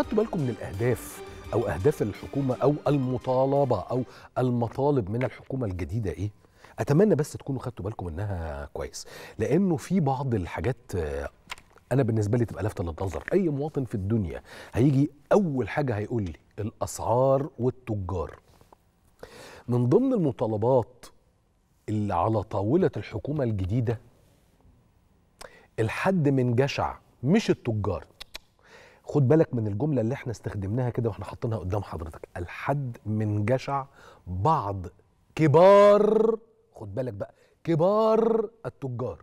خدتوا بالكم من الاهداف او اهداف الحكومه او المطالبه او المطالب من الحكومه الجديده ايه اتمنى بس تكونوا خدتوا بالكم منها كويس لانه في بعض الحاجات آه، انا بالنسبه لي تبقى لافته للنظر اي مواطن في الدنيا هيجي اول حاجه هيقول لي الاسعار والتجار من ضمن المطالبات اللي على طاوله الحكومه الجديده الحد من جشع مش التجار خد بالك من الجمله اللي احنا استخدمناها كده واحنا حاطينها قدام حضرتك الحد من جشع بعض كبار خد بالك بقى كبار التجار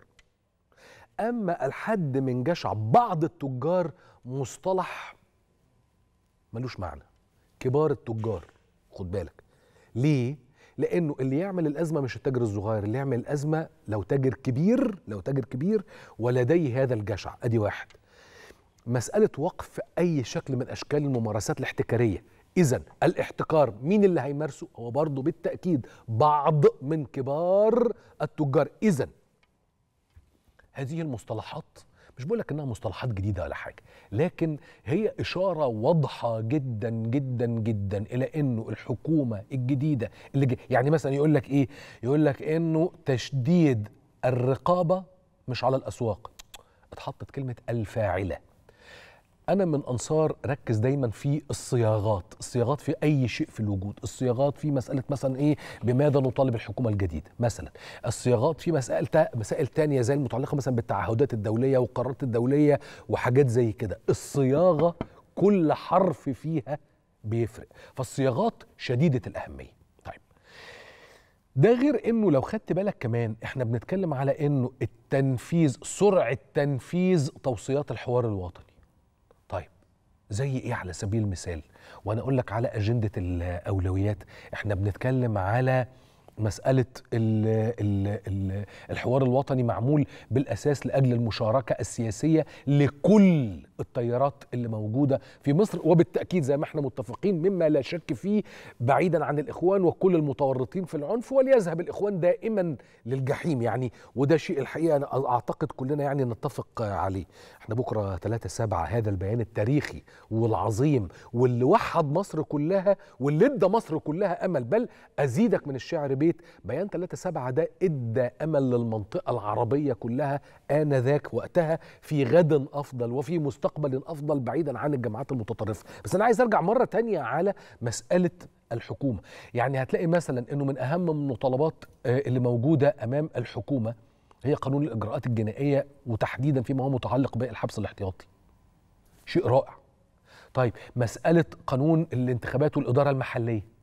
اما الحد من جشع بعض التجار مصطلح ملوش معنى كبار التجار خد بالك ليه لانه اللي يعمل الازمه مش التاجر الصغير اللي يعمل الازمه لو تاجر كبير لو تاجر كبير ولديه هذا الجشع ادي واحد مساله وقف اي شكل من اشكال الممارسات الاحتكاريه اذا الاحتكار مين اللي هيمارسه هو برضه بالتاكيد بعض من كبار التجار اذا هذه المصطلحات مش بقول لك انها مصطلحات جديده ولا حاجه لكن هي اشاره واضحه جدا جدا جدا الى انه الحكومه الجديده اللي جي يعني مثلا يقول لك ايه يقول لك انه تشديد الرقابه مش على الاسواق اتحطت كلمه الفاعله انا من انصار ركز دايما في الصياغات الصياغات في اي شيء في الوجود الصياغات في مساله مثلا ايه بماذا نطالب الحكومه الجديده مثلا الصياغات في مسألة مسائل تانية زي المتعلقه مثلا بالتعهدات الدوليه والقرارات الدوليه وحاجات زي كده الصياغه كل حرف فيها بيفرق فالصياغات شديده الاهميه طيب ده غير انه لو خدت بالك كمان احنا بنتكلم على انه التنفيذ سرعه تنفيذ توصيات الحوار الوطني زي ايه على سبيل المثال وانا اقول لك على اجنده الاولويات احنا بنتكلم على مسألة الـ الـ الـ الحوار الوطني معمول بالأساس لأجل المشاركة السياسية لكل التيارات اللي موجودة في مصر وبالتأكيد زي ما احنا متفقين مما لا شك فيه بعيدا عن الإخوان وكل المتورطين في العنف وليذهب الإخوان دائما للجحيم يعني وده شيء الحقيقة أنا أعتقد كلنا يعني نتفق عليه احنا بكرة 3 سبعة هذا البيان التاريخي والعظيم واللي وحد مصر كلها واللي ادى مصر كلها أمل بل أزيدك من الشعر بيه عمليه بيان 3/7 ده ادى امل للمنطقه العربيه كلها انذاك وقتها في غد افضل وفي مستقبل افضل بعيدا عن الجماعات المتطرفه بس انا عايز ارجع مره تانية على مساله الحكومه يعني هتلاقي مثلا انه من اهم المطالبات آه، اللي موجوده امام الحكومه هي قانون الاجراءات الجنائيه وتحديدا فيما هو متعلق بالحبس الاحتياطي شيء رائع طيب مساله قانون الانتخابات والاداره المحليه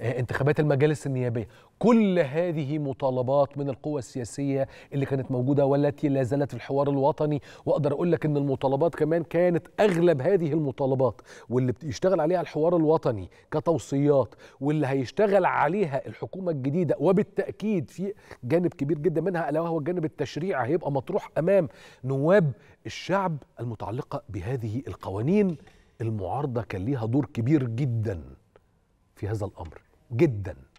آه، انتخابات المجالس النيابيه كل هذه مطالبات من القوى السياسيه اللي كانت موجوده والتي لا زالت في الحوار الوطني واقدر اقول لك ان المطالبات كمان كانت اغلب هذه المطالبات واللي بيشتغل عليها الحوار الوطني كتوصيات واللي هيشتغل عليها الحكومه الجديده وبالتاكيد في جانب كبير جدا منها الا وهو الجانب التشريعي هيبقى مطروح امام نواب الشعب المتعلقه بهذه القوانين المعارضه كان ليها دور كبير جدا في هذا الامر جدا